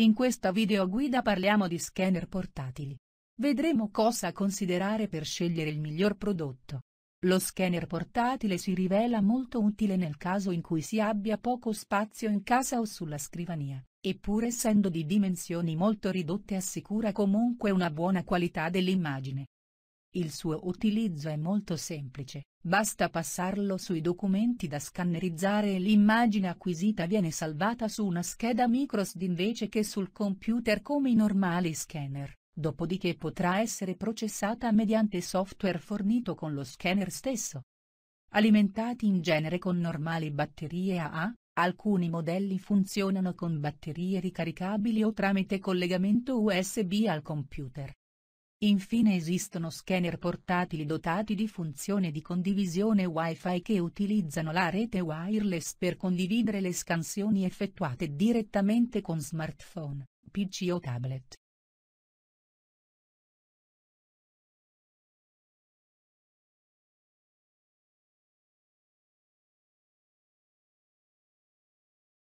In questa videoguida parliamo di scanner portatili. Vedremo cosa considerare per scegliere il miglior prodotto. Lo scanner portatile si rivela molto utile nel caso in cui si abbia poco spazio in casa o sulla scrivania, eppure essendo di dimensioni molto ridotte assicura comunque una buona qualità dell'immagine. Il suo utilizzo è molto semplice, basta passarlo sui documenti da scannerizzare e l'immagine acquisita viene salvata su una scheda microSD invece che sul computer come i normali scanner, dopodiché potrà essere processata mediante software fornito con lo scanner stesso. Alimentati in genere con normali batterie AA, alcuni modelli funzionano con batterie ricaricabili o tramite collegamento USB al computer. Infine esistono scanner portatili dotati di funzione di condivisione Wi-Fi che utilizzano la rete wireless per condividere le scansioni effettuate direttamente con smartphone, PC o tablet.